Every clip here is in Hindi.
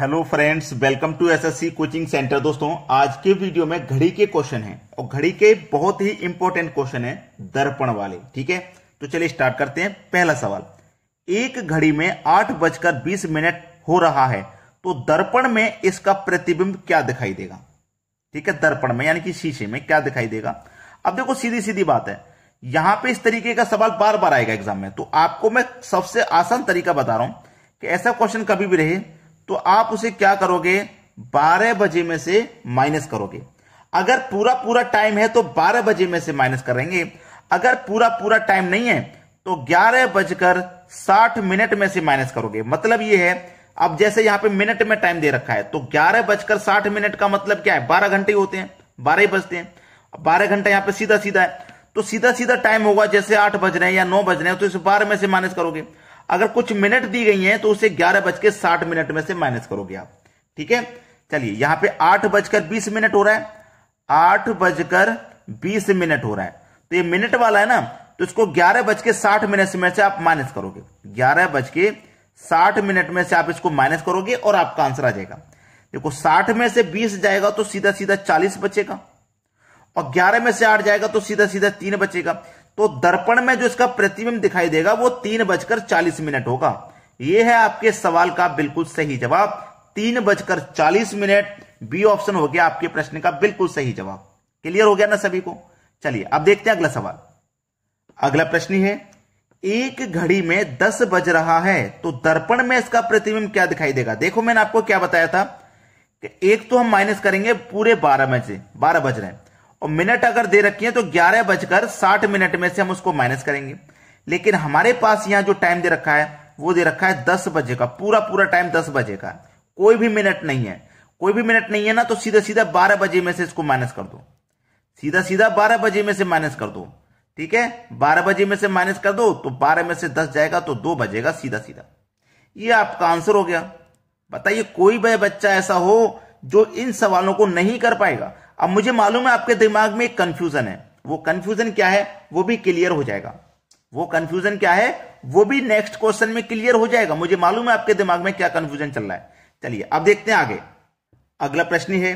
hello friends welcome to SSC coaching centre दोस्तों आज के वीडियो में घड़ी के क्वेश्चन हैं और घड़ी के बहुत ही इंपॉर्टेंट क्वेश्चन है दर्पण वाले ठीक है तो चलिए स्टार्ट करते हैं पहला सवाल एक घड़ी में आठ बजकर बीस मिनट हो रहा है तो दर्पण में इसका प्रतिबिंब क्या दिखाई देगा ठीक है दर्पण में यानी कि शीशे में क्या दिखाई देगा अब देखो सीधी सीधी बात है यहां पे इस तरीके का सवाल बार बार आएगा एग्जाम में तो आपको मैं सबसे आसान तरीका बता रहा हूं कि ऐसा क्वेश्चन कभी भी रहे तो आप उसे क्या करोगे बारह बजे में से माइनस करोगे अगर पूरा पूरा टाइम है तो बारह बजे में से माइनस करेंगे अगर पूरा पूरा टाइम नहीं है तो ग्यारह बजकर साठ मिनट में से माइनस करोगे मतलब यह है अब जैसे यहां पे मिनट में टाइम दे रखा है तो ग्यारह बजकर साठ मिनट का मतलब क्या है बारह घंटे होते हैं बारह ही बजते हैं बारह घंटा यहां पे सीधा सीधा है तो सीधा सीधा टाइम होगा जैसे आठ बज रहे हैं या नौ बज रहे हैं तो इसे बारह में से माइनस करोगे अगर कुछ मिनट दी गई हैं तो उसे ग्यारह बज के साठ मिनट में से माइनस करोगे आप ठीक है चलिए यहां पे आठ बजकर बीस मिनट हो रहा है आठ बजकर बीस मिनट हो रहा है तो ये मिनट वाला है ना तो इसको ग्यारह बज के साठ मिनट में से आप माइनस करोगे ग्यारह बज के साठ मिनट में से आप इसको माइनस करोगे और आपका आंसर आ जाएगा देखो साठ में से बीस जाएगा तो सीधा सीधा चालीस बचेगा और ग्यारह में से आठ जाएगा तो सीधा सीधा तीन बचेगा तो दर्पण में जो इसका प्रतिबिंब दिखाई देगा वो तीन बजकर चालीस मिनट होगा ये है आपके सवाल का बिल्कुल सही जवाब तीन बजकर चालीस मिनट बी ऑप्शन हो गया आपके प्रश्न का बिल्कुल सही जवाब क्लियर हो गया ना सभी को चलिए अब देखते हैं अगला सवाल अगला प्रश्न है एक घड़ी में दस बज रहा है तो दर्पण में इसका प्रतिबिंब क्या दिखाई देगा देखो मैंने आपको क्या बताया था कि एक तो हम माइनस करेंगे पूरे बारह में से बारह बज रहे हैं और मिनट अगर दे रखी है तो ग्यारह बजकर साठ मिनट में से हम उसको माइनस करेंगे लेकिन हमारे पास यहां जो टाइम दे रखा है वो दे रखा है दस बजे का पूरा पूरा टाइम दस बजे का कोई भी मिनट नहीं है कोई भी मिनट नहीं है ना तो सीधा सीधा बारह बजे में से इसको माइनस कर दो सीधा सीधा बारह बजे में से माइनस कर दो ठीक है बारह बजे में से माइनस कर दो तो बारह में से दस जाएगा तो दो बजेगा सीधा सीधा ये आपका आंसर हो गया बताइए कोई भी बच्चा ऐसा हो जो इन सवालों को नहीं कर पाएगा अब मुझे मालूम है आपके दिमाग में एक कंफ्यूजन है वो कंफ्यूजन क्या है वो भी क्लियर हो जाएगा वो कंफ्यूजन क्या है वो भी नेक्स्ट क्वेश्चन में क्लियर हो जाएगा मुझे मालूम है आपके दिमाग में क्या कंफ्यूजन चल रहा है चलिए अब देखते हैं आगे अगला प्रश्न है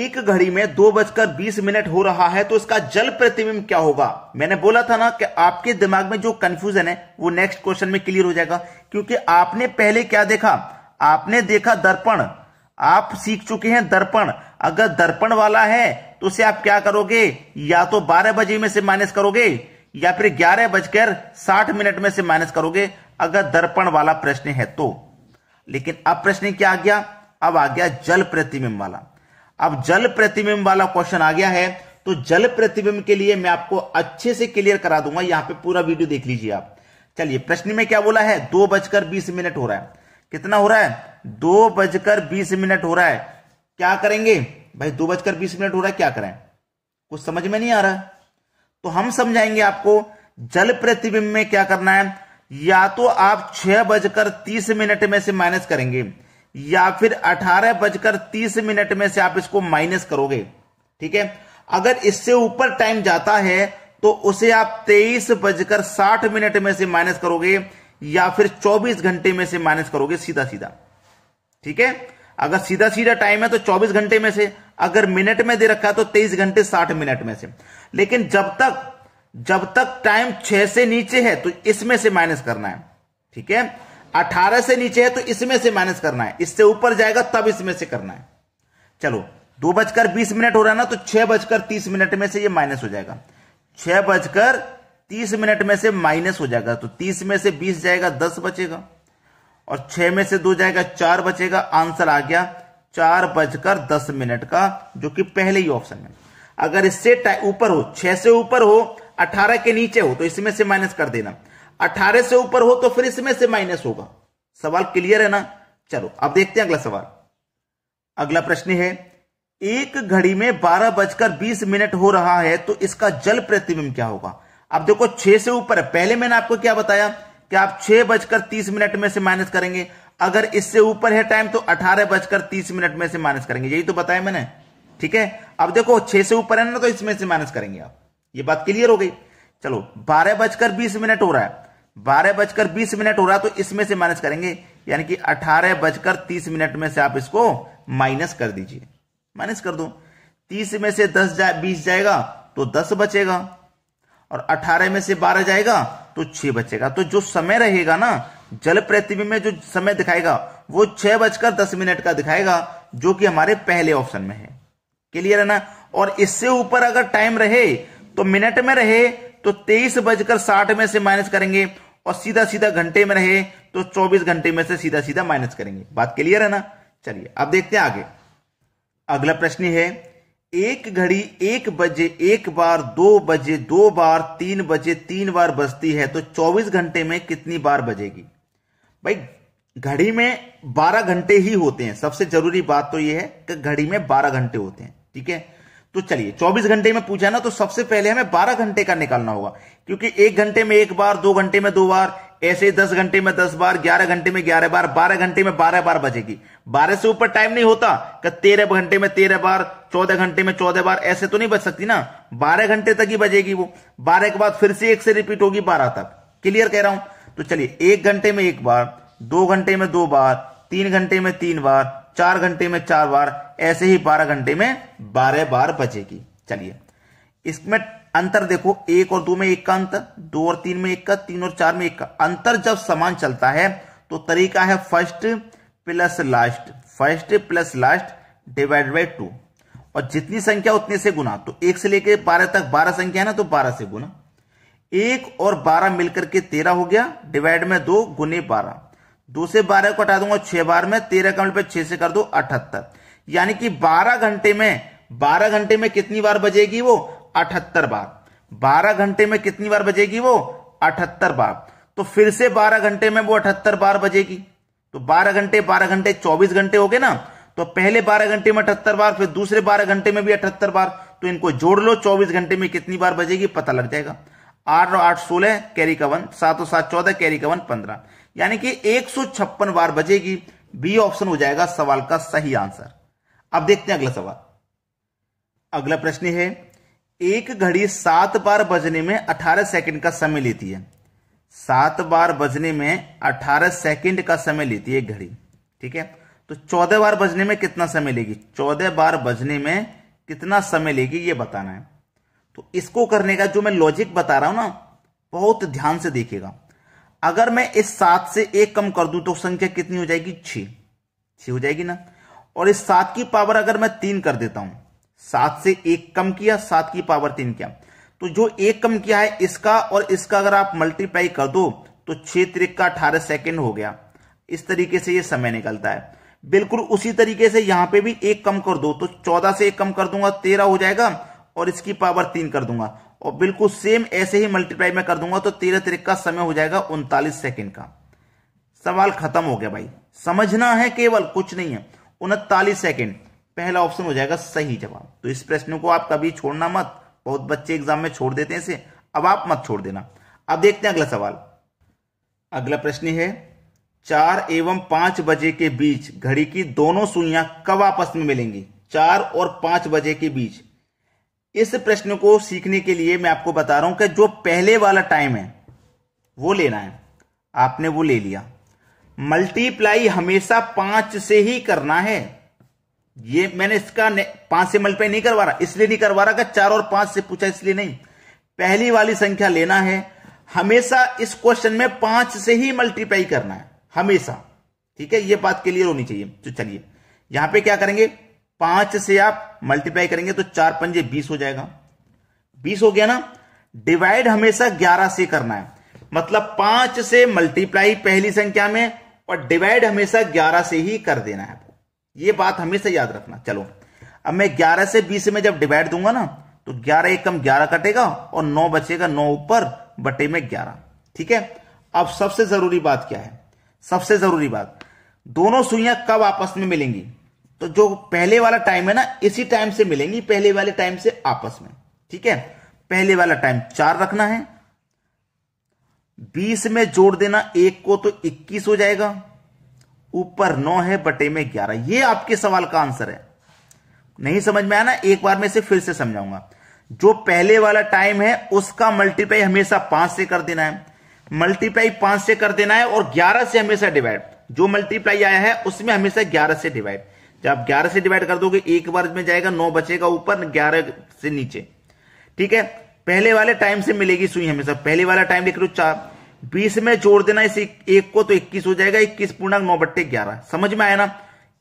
एक घड़ी में दो बजकर बीस मिनट हो रहा है तो इसका जल प्रतिबिंब क्या होगा मैंने बोला था ना कि आपके दिमाग में जो कंफ्यूजन है वो नेक्स्ट क्वेश्चन में क्लियर हो जाएगा क्योंकि आपने पहले क्या देखा आपने देखा दर्पण आप सीख चुके हैं दर्पण अगर दर्पण वाला है तो उसे आप क्या करोगे या तो 12 बजे में से माइनस करोगे या फिर ग्यारह बजकर साठ मिनट में से माइनस करोगे अगर दर्पण वाला प्रश्न है तो लेकिन अब प्रश्न क्या आ गया अब आ गया जल प्रतिबिंब वाला अब जल प्रतिबिंब वाला क्वेश्चन आ गया है तो जल प्रतिबिंब के लिए मैं आपको अच्छे से क्लियर करा दूंगा यहां पे पूरा वीडियो देख लीजिए आप चलिए प्रश्न में क्या बोला है दो बजकर बीस मिनट हो रहा है कितना हो रहा है दो बजकर बीस मिनट हो रहा है क्या करेंगे भाई दो बजकर बीस मिनट हो रहा है क्या करें कुछ समझ में नहीं आ रहा तो हम समझाएंगे आपको जल प्रतिबिंब में क्या करना है या तो आप छह बजकर तीस मिनट में से माइनस करेंगे या फिर अठारह बजकर तीस मिनट में से आप इसको माइनस करोगे ठीक है अगर इससे ऊपर टाइम जाता है तो उसे आप तेईस बजकर साठ मिनट में से माइनस करोगे या फिर 24 घंटे में से माइनस करोगे सीधा सीधा ठीक है अगर सीधा सीधा टाइम है तो 24 घंटे में से अगर मिनट में दे रखा है तो 23 घंटे 60 मिनट में से लेकिन जब तक जब तक टाइम 6 से नीचे है तो इसमें से माइनस करना है ठीक है 18 से नीचे है तो इसमें से माइनस करना है इससे ऊपर जाएगा तब इसमें से करना है चलो दो बजकर बीस मिनट हो रहा है ना तो छह बजकर तीस मिनट में से ये माइनस हो जाएगा छह बजकर तीस मिनट में से माइनस हो जाएगा तो तीस में से बीस जाएगा दस बचेगा और छह में से दो जाएगा चार बचेगा आंसर आ गया चार बजकर दस मिनट का जो कि पहले ही ऑप्शन है अगर इससे ऊपर हो छह से ऊपर हो अठारह के नीचे हो तो इसमें से माइनस कर देना अठारह से ऊपर हो तो फिर इसमें से माइनस होगा सवाल क्लियर है ना चलो अब देखते हैं अगला सवाल अगला प्रश्न है एक घड़ी में बारह बजकर बीस मिनट हो रहा है तो इसका जल प्रतिबिंब क्या होगा अब देखो छह से ऊपर है पहले मैंने आपको क्या बताया कि आप छह बजकर तीस मिनट में से माइनस करेंगे अगर इससे ऊपर है टाइम तो अठारह बजकर तीस मिनट में से माइनस करेंगे यही तो बताया मैंने ठीक है अब देखो छह से ऊपर है ना तो इसमें से माइनस करेंगे आप ये बात क्लियर हो गई चलो बारह बजकर बीस मिनट हो रहा है बारह बजकर बीस मिनट हो रहा है तो इसमें से माइनस करेंगे यानी कि अठारह बजकर तीस मिनट में से आप इसको माइनस कर दीजिए माइनस कर दो तीस में से दस जा बीस जाएगा तो दस बचेगा और 18 में से 12 जाएगा तो 6 बचेगा तो जो समय रहेगा ना जल प्रतिबिंब में जो समय दिखाएगा वो छह बजकर दस मिनट का दिखाएगा जो कि हमारे पहले ऑप्शन में है क्लियर है ना और इससे ऊपर अगर टाइम रहे तो मिनट में रहे तो तेईस बजकर साठ में से माइनस करेंगे और सीधा सीधा घंटे में रहे तो चौबीस घंटे में से सीधा सीधा माइनस करेंगे बात क्लियर है ना चलिए अब देखते हैं आगे अगला प्रश्न है एक घड़ी एक बजे एक बार दो बजे दो बार तीन बजे तीन बार बजती है तो 24 घंटे में कितनी बार बजेगी भाई घड़ी में 12 घंटे ही होते हैं सबसे जरूरी बात तो यह है कि घड़ी में 12 घंटे होते हैं ठीक है तो चलिए 24 घंटे में पूछा ना तो सबसे पहले हमें 12 घंटे का निकालना होगा क्योंकि एक घंटे में एक बार दो घंटे में दो बार ऐसे ही दस घंटे में दस बार ग्यारह घंटे में ग्यारह बार बारह घंटे में बारह बार बजेगी बारह से ऊपर टाइम नहीं होता तेरह घंटे में तेरह बार चौदह घंटे में चौदह बार ऐसे तो नहीं बज सकती ना बारह घंटे तक ही बजेगी वो बारह के बाद फिर से एक से रिपीट होगी बारह तक क्लियर कह रहा हूं तो चलिए एक घंटे में एक बार दो घंटे में दो बार तीन घंटे में तीन बार चार घंटे में चार बार ऐसे ही बारह घंटे में बारह बार बचेगी चलिए इसमें अंतर देखो एक और दो में एक का अंतर दो और तीन में एक का तीन और चार में एक का अंतर जब समान चलता है तो तरीका है first plus last first plus last divide by two और जितनी संख्या उतने से गुना तो एक से लेकर बारह तक बारह संख्या है ना तो बारह से गुना एक और बारह मिलकर के तेरह हो गया डिवाइड में दो गुने बारह दो से बारह को हटा दूंगा छह बार में तेरह का पर छह से कर दो अठहत्तर यानी कि बारह घंटे में बारह घंटे में कितनी बार बजेगी वो अठहत्तर बार बारह घंटे में कितनी बार बजेगी वो अठहत्तर बार तो फिर से बारह घंटे में वो अठहत्तर बार बजेगी तो बारह घंटे बारह घंटे चौबीस घंटे हो गए ना तो पहले बारह घंटे में अठहत्तर बार फिर दूसरे बारह घंटे में भी अठहत्तर बार तो इनको जोड़ लो चौबीस घंटे में कितनी बार बजेगी पता लग जाएगा आठ और आठ सोलह कैरी का वन सात और सात चौदह कैरी का वन पंद्रह यानी कि एक सौ छप्पन बार बजेगी बी ऑप्शन हो जाएगा सवाल का सही आंसर अब देखते हैं अगला सवाल अगला प्रश्न है एक घड़ी सात बार बजने में अठारह सेकंड का समय लेती है सात बार बजने में अठारह सेकंड का समय लेती है घड़ी ठीक है तो चौदह बार बजने में कितना समय लेगी चौदह बार बजने में कितना समय लेगी ये बताना है तो इसको करने का जो मैं लॉजिक बता रहा हूं ना बहुत ध्यान से देखिएगा अगर मैं इस सात से एक कम कर दूं तो संख्या कितनी हो जाएगी छ हो जाएगी ना और इस सात की पावर अगर मैं तीन कर देता हूं सात से एक कम किया सात की पावर तीन किया तो जो एक कम किया है इसका और इसका अगर आप मल्टीप्लाई कर दो तो छह त्रिक का अठारह सेकेंड हो गया इस तरीके से ये समय निकलता है बिल्कुल उसी तरीके से यहां पे भी एक कम कर दो तो चौदह से एक कम कर दूंगा तेरह हो जाएगा और इसकी पावर तीन कर दूंगा और बिल्कुल सेम ऐसे ही मल्टीप्लाई में कर दूंगा तो तेरह तरीक का समय हो जाएगा उनतालीस सेकेंड का सवाल खत्म हो गया भाई समझना है केवल कुछ नहीं है उनतालीस सेकेंड पहला ऑप्शन हो जाएगा सही जवाब तो इस प्रश्न को आप कभी छोड़ना मत बहुत बच्चे एग्जाम में छोड़ देते हैं इसे अब आप मत छोड़ देना अब देखते हैं अगला सवाल अगला प्रश्न है चार एवं पांच बजे के बीच घड़ी की दोनों सुइयां कब आपस में मिलेंगी चार और पांच बजे के बीच इस प्रश्न को सीखने के लिए मैं आपको बता रहा हूं कि जो पहले वाला टाइम है वो लेना है आपने वो ले लिया मल्टीप्लाई हमेशा पांच से ही करना है ये मैंने इसका पांच से मल्टीप्लाई नहीं करवा रहा इसलिए नहीं करवा रहा चार और पांच से पूछा इसलिए नहीं पहली वाली संख्या लेना है हमेशा इस क्वेश्चन में पांच से ही मल्टीप्लाई करना है हमेशा ठीक है ये बात क्लियर होनी चाहिए तो चलिए यहां पे क्या करेंगे पांच से आप मल्टीप्लाई करेंगे तो चार पंजे बीस हो जाएगा बीस हो गया ना डिवाइड हमेशा ग्यारह से करना है मतलब पांच से मल्टीप्लाई पहली संख्या में और डिवाइड हमेशा ग्यारह से ही कर देना है ये बात हमेशा याद रखना चलो अब मैं 11 से 20 में जब डिवाइड दूंगा ना तो 11 एक कम 11 कटेगा और 9 बचेगा 9 ऊपर बटे में 11 ठीक है अब सबसे जरूरी बात क्या है सबसे जरूरी बात दोनों सुइया कब आपस में मिलेंगी तो जो पहले वाला टाइम है ना इसी टाइम से मिलेंगी पहले वाले टाइम से आपस में ठीक है पहले वाला टाइम चार रखना है बीस में जोड़ देना एक को तो इक्कीस हो जाएगा ऊपर नौ है बटे में ग्यारह ये आपके सवाल का आंसर है नहीं समझ में आया ना एक बार में से फिर से समझाऊंगा जो पहले वाला टाइम है उसका मल्टीप्लाई हमेशा पांच से कर देना है मल्टीप्लाई पांच से कर देना है और ग्यारह से हमेशा डिवाइड जो मल्टीप्लाई आया है उसमें हमेशा ग्यारह से डिवाइड जब आप ग्यारह से डिवाइड कर दोगे एक बार में जाएगा नौ बचेगा ऊपर ग्यारह से नीचे ठीक है पहले वाले टाइम से मिलेगी सुई हमेशा पहले वाला टाइम लिख लो चार बीस में जोड़ देना इस एक, को तो इक्कीस हो जाएगा इक्कीस पूर्णांक नौ बट्टे ग्यारह समझ में आया ना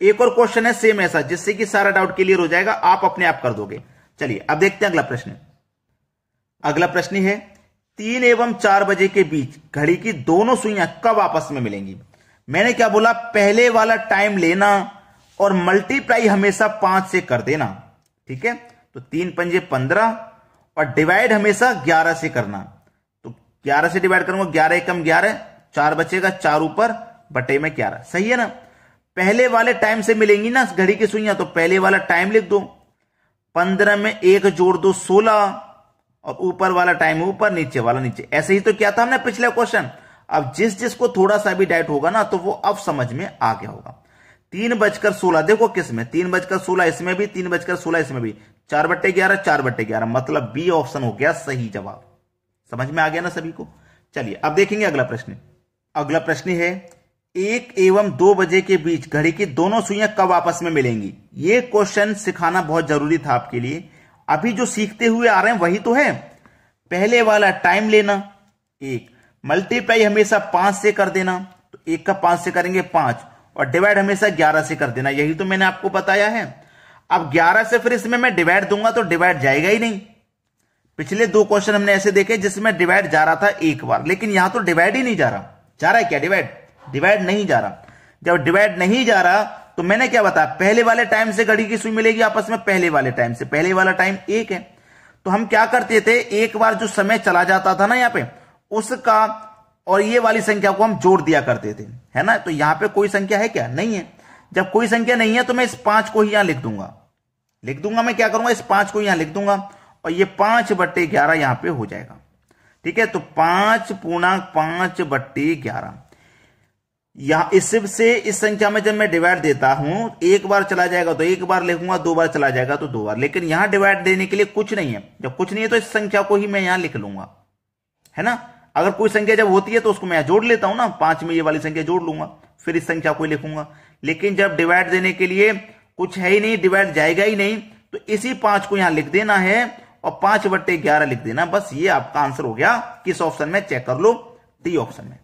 एक और क्वेश्चन है सेम ऐसा जिससे कि सारा डाउट क्लियर हो जाएगा आप अपने आप कर दोगे चलिए अब देखते हैं अगला प्रश्न अगला प्रश्न है तीन एवं चार बजे के बीच घड़ी की दोनों सुइया कब आपस में मिलेंगी मैंने क्या बोला पहले वाला टाइम लेना और मल्टीप्लाई हमेशा पांच से कर देना ठीक है तो तीन पंजे पंद्रह और डिवाइड हमेशा ग्यारह से करना ग्यारह से डिवाइड करूंगा ग्यारह एकम ग्यारह चार बचेगा चार ऊपर बटे में ग्यारह सही है ना पहले वाले टाइम से मिलेंगी ना घड़ी की सुइया तो पहले वाला टाइम लिख दो पंद्रह में एक जोड़ दो सोलह और ऊपर वाला टाइम ऊपर नीचे वाला नीचे ऐसे ही तो क्या था हमने पिछले क्वेश्चन अब जिस जिसको थोड़ा सा भी डाइट होगा ना तो वो अब समझ में आ गया होगा तीन बजकर सोलह देखो किस में तीन बजकर सोलह इसमें भी तीन बजकर सोलह इसमें भी चार बट्टे ग्यारह चार बट्टे ग्यारह मतलब बी ऑप्शन हो गया सही जवाब समझ में आ गया ना सभी को चलिए अब देखेंगे अगला प्रश्न अगला प्रश्न है एक एवं दो बजे के बीच घड़ी की दोनों सुइयां कब आपस में मिलेंगी ये क्वेश्चन सिखाना बहुत जरूरी था आपके लिए अभी जो सीखते हुए आ रहे हैं वही तो है पहले वाला टाइम लेना एक मल्टीप्लाई हमेशा पांच से कर देना तो एक का पांच से करेंगे पांच और डिवाइड हमेशा ग्यारह से कर देना यही तो मैंने आपको बताया है अब ग्यारह से फिर इसमें मैं डिवाइड दूंगा तो डिवाइड जाएगा ही नहीं पिछले दो क्वेश्चन हमने ऐसे देखे जिसमें डिवाइड जा रहा था एक बार लेकिन यहां तो डिवाइड ही नहीं जा रहा जा रहा है क्या डिवाइड डिवाइड नहीं जा रहा जब डिवाइड नहीं जा रहा तो मैंने क्या बताया पहले वाले टाइम से घड़ी की सुई मिलेगी आपस में पहले वाले टाइम से पहले वाला टाइम एक है तो हम क्या करते थे एक बार जो समय चला जाता था ना यहाँ पे उसका और ये वाली संख्या को हम जोड़ दिया करते थे है ना तो यहां पे कोई संख्या है क्या नहीं है जब कोई संख्या नहीं है तो मैं इस पांच को ही यहां लिख दूंगा लिख दूंगा मैं क्या करूंगा इस पांच को यहां लिख दूंगा और ये पांच बट्टे ग्यारह यहां पे हो जाएगा ठीक है तो पांच पूर्णांक पांच बट्टे ग्यारह यहां इससे से इस संख्या में जब मैं डिवाइड देता हूं एक बार चला जाएगा तो एक बार लिखूंगा दो बार चला जाएगा तो दो बार लेकिन यहां डिवाइड देने के लिए कुछ नहीं है जब कुछ नहीं है तो इस संख्या को ही मैं यहां लिख लूंगा है ना अगर कोई संख्या जब होती है तो उसको मैं जोड़ लेता हूं ना पांच में ये वाली संख्या जोड़ लूंगा फिर इस संख्या को लिखूंगा लेकिन जब डिवाइड देने के लिए कुछ है ही नहीं डिवाइड जाएगा ही नहीं तो इसी पांच को यहां लिख देना है और पांच बट्टे ग्यारह लिख देना बस ये आपका आंसर हो गया किस ऑप्शन में चेक कर लो डी ऑप्शन में